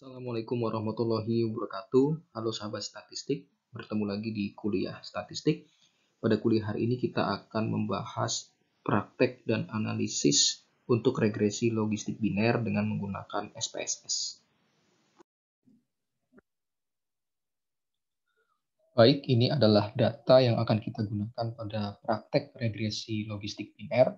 Assalamualaikum warahmatullahi wabarakatuh. Halo sahabat statistik, bertemu lagi di kuliah statistik. Pada kuliah hari ini kita akan membahas praktek dan analisis untuk regresi logistik biner dengan menggunakan SPSS. Baik, ini adalah data yang akan kita gunakan pada praktek regresi logistik biner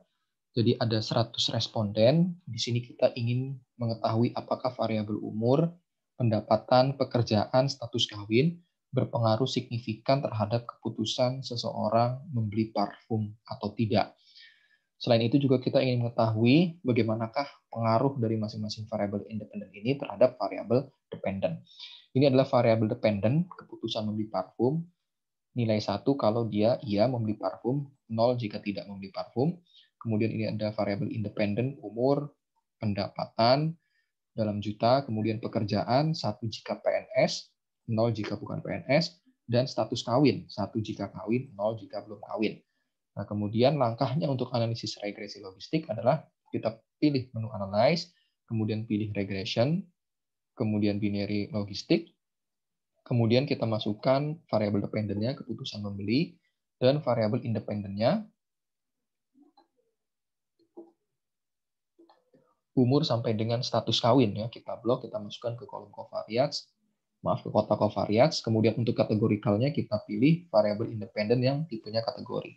jadi ada 100 responden. Di sini kita ingin mengetahui apakah variabel umur, pendapatan, pekerjaan, status kawin berpengaruh signifikan terhadap keputusan seseorang membeli parfum atau tidak. Selain itu juga kita ingin mengetahui bagaimanakah pengaruh dari masing-masing variabel independen ini terhadap variabel dependen. Ini adalah variabel dependen keputusan membeli parfum nilai satu kalau dia ia membeli parfum, nol jika tidak membeli parfum, kemudian ini ada variabel independen, umur, pendapatan dalam juta, kemudian pekerjaan, satu jika PNS, nol jika bukan PNS, dan status kawin, satu jika kawin, nol jika belum kawin. Nah, kemudian langkahnya untuk analisis regresi logistik adalah kita pilih menu analyze, kemudian pilih regression, kemudian binary logistik, kemudian kita masukkan variabel dependennya keputusan membeli dan variabel independennya umur sampai dengan status kawin ya kita blok kita masukkan ke kolom covariates maaf ke kotak covariates kemudian untuk kategorikalnya kita pilih variabel independen yang tipenya kategori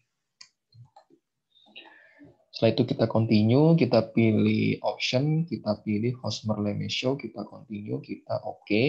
setelah itu kita continue kita pilih option kita pilih Hosmer merle show kita continue kita oke okay.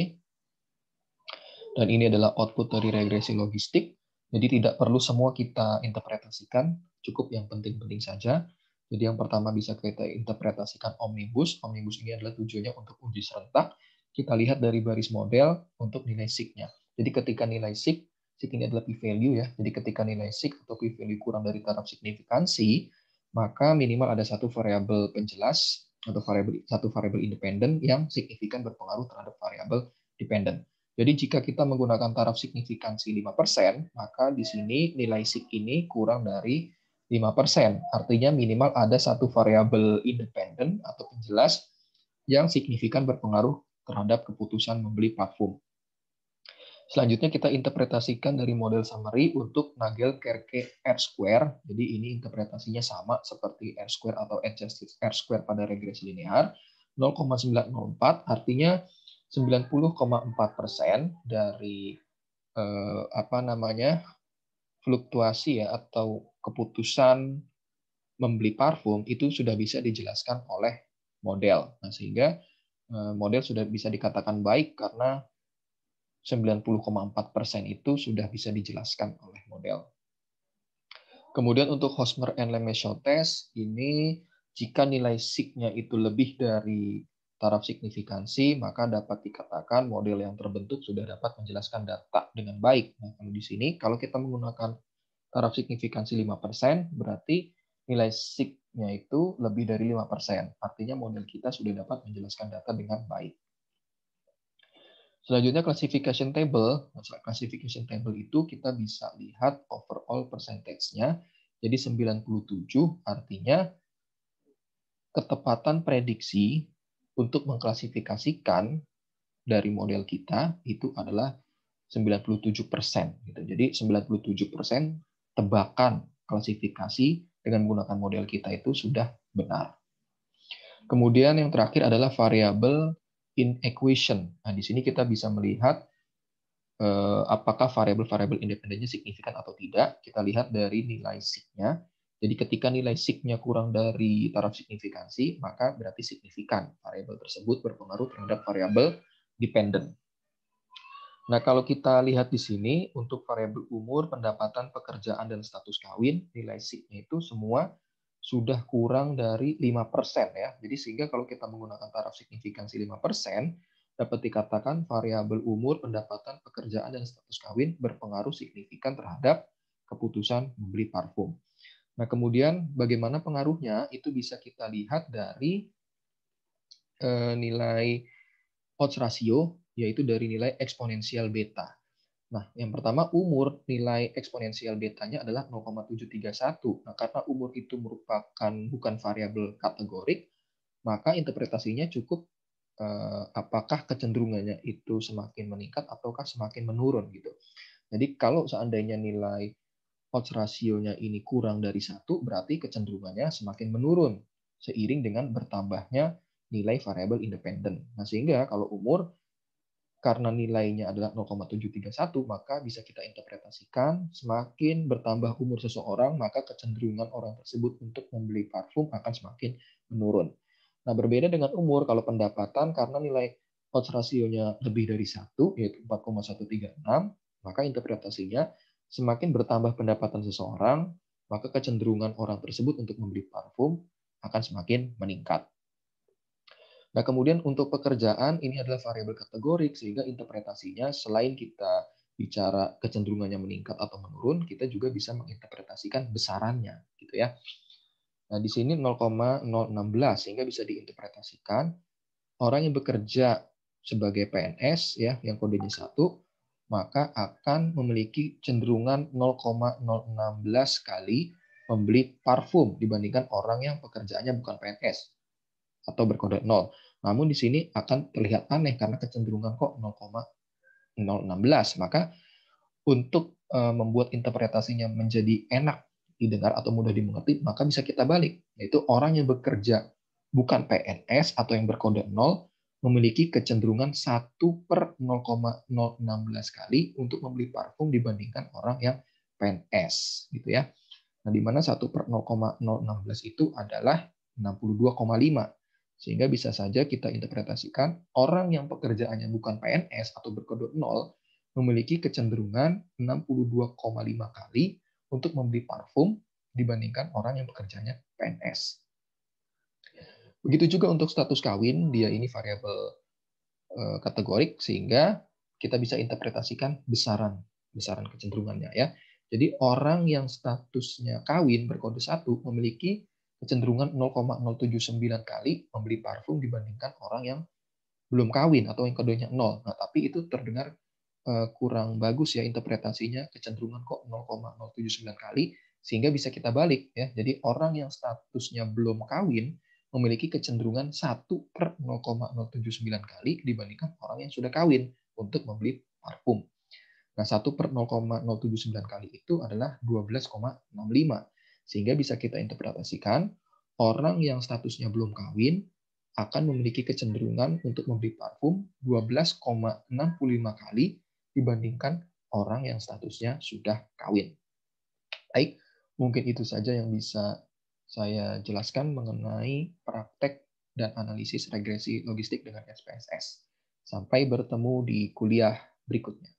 dan ini adalah output dari regresi logistik jadi tidak perlu semua kita interpretasikan cukup yang penting-penting saja jadi yang pertama bisa kita interpretasikan omnibus. Omnibus ini adalah tujuannya untuk uji serentak. Kita lihat dari baris model untuk nilai signya. Jadi ketika nilai sig, sig ini adalah p-value ya. Jadi ketika nilai sig atau p-value kurang dari taraf signifikansi, maka minimal ada satu variabel penjelas atau variabel satu variabel independen yang signifikan berpengaruh terhadap variabel dependen. Jadi jika kita menggunakan taraf signifikansi 5%, maka di sini nilai sig ini kurang dari 5%. Artinya minimal ada satu variabel independen atau penjelas yang signifikan berpengaruh terhadap keputusan membeli platform. Selanjutnya kita interpretasikan dari model summary untuk Nagel-Kerke R-square. Jadi ini interpretasinya sama seperti R-square atau adjusted R-square pada regresi linear. 0,904 artinya 90,4 dari eh, apa namanya fluktuasi ya atau keputusan membeli parfum itu sudah bisa dijelaskan oleh model. Nah, sehingga eh, model sudah bisa dikatakan baik karena 90,4% itu sudah bisa dijelaskan oleh model. Kemudian untuk Hosmer and Lemay test ini jika nilai sig itu lebih dari taraf signifikansi, maka dapat dikatakan model yang terbentuk sudah dapat menjelaskan data dengan baik. Nah, kalau di sini, kalau kita menggunakan taraf signifikansi 5%, berarti nilai sig-nya itu lebih dari 5%. Artinya model kita sudah dapat menjelaskan data dengan baik. Selanjutnya classification table. Nah, classification table itu kita bisa lihat overall percentage-nya. Jadi 97 artinya ketepatan prediksi untuk mengklasifikasikan dari model kita itu adalah 97%. Gitu. Jadi 97% tebakan klasifikasi dengan menggunakan model kita itu sudah benar. Kemudian yang terakhir adalah variabel equation. Nah, di sini kita bisa melihat eh, apakah variabel-variabel independennya signifikan atau tidak. Kita lihat dari nilai sig-nya. Jadi ketika nilai sig-nya kurang dari taraf signifikansi, maka berarti signifikan. Variabel tersebut berpengaruh terhadap variabel dependent. Nah, kalau kita lihat di sini, untuk variabel umur, pendapatan, pekerjaan, dan status kawin, nilai sig-nya itu semua sudah kurang dari 5% ya. Jadi sehingga kalau kita menggunakan taraf signifikansi 5%, dapat dikatakan variabel umur, pendapatan, pekerjaan, dan status kawin berpengaruh signifikan terhadap keputusan membeli parfum. Nah, kemudian bagaimana pengaruhnya itu bisa kita lihat dari eh, nilai odds ratio, yaitu dari nilai eksponensial beta. Nah, yang pertama umur nilai eksponensial betanya adalah 0,731. Nah, karena umur itu merupakan bukan variabel kategorik, maka interpretasinya cukup eh, apakah kecenderungannya itu semakin meningkat ataukah semakin menurun gitu. Jadi kalau seandainya nilai odds rasionya ini kurang dari satu, berarti kecenderungannya semakin menurun seiring dengan bertambahnya nilai variabel independen. Nah, sehingga kalau umur karena nilainya adalah 0,731, maka bisa kita interpretasikan semakin bertambah umur seseorang, maka kecenderungan orang tersebut untuk membeli parfum akan semakin menurun. Nah, berbeda dengan umur kalau pendapatan karena nilai odds rasionya lebih dari satu yaitu 4,136, maka interpretasinya Semakin bertambah pendapatan seseorang, maka kecenderungan orang tersebut untuk membeli parfum akan semakin meningkat. Nah, kemudian untuk pekerjaan ini adalah variabel kategorik sehingga interpretasinya selain kita bicara kecenderungannya meningkat atau menurun, kita juga bisa menginterpretasikan besarannya, gitu ya. Nah, di sini 0,016 sehingga bisa diinterpretasikan orang yang bekerja sebagai PNS ya yang kodenya satu maka akan memiliki cenderungan 0,016 kali membeli parfum dibandingkan orang yang pekerjaannya bukan PNS atau berkode 0. Namun di sini akan terlihat aneh karena kecenderungan kok 0,016. Maka untuk eh, membuat interpretasinya menjadi enak didengar atau mudah dimengerti, maka bisa kita balik, yaitu orang yang bekerja bukan PNS atau yang berkode 0 memiliki kecenderungan 1 per 0,016 kali untuk membeli parfum dibandingkan orang yang PNS gitu ya. Nah, di mana 1 per 0,016 itu adalah 62,5. Sehingga bisa saja kita interpretasikan orang yang pekerjaannya bukan PNS atau berkedok 0 memiliki kecenderungan 62,5 kali untuk membeli parfum dibandingkan orang yang pekerjaannya PNS. Begitu juga untuk status kawin, dia ini variabel kategori eh, kategorik sehingga kita bisa interpretasikan besaran besaran kecenderungannya ya. Jadi orang yang statusnya kawin berkode satu memiliki kecenderungan 0,079 kali membeli parfum dibandingkan orang yang belum kawin atau yang kodenya 0. Nah, tapi itu terdengar eh, kurang bagus ya interpretasinya kecenderungan kok 0,079 kali sehingga bisa kita balik ya. Jadi orang yang statusnya belum kawin memiliki kecenderungan 1 per 0,079 kali dibandingkan orang yang sudah kawin untuk membeli parfum. Nah, 1 per 0,079 kali itu adalah 12,65. Sehingga bisa kita interpretasikan, orang yang statusnya belum kawin akan memiliki kecenderungan untuk membeli parfum 12,65 kali dibandingkan orang yang statusnya sudah kawin. Baik, mungkin itu saja yang bisa saya jelaskan mengenai praktek dan analisis regresi logistik dengan SPSS. Sampai bertemu di kuliah berikutnya.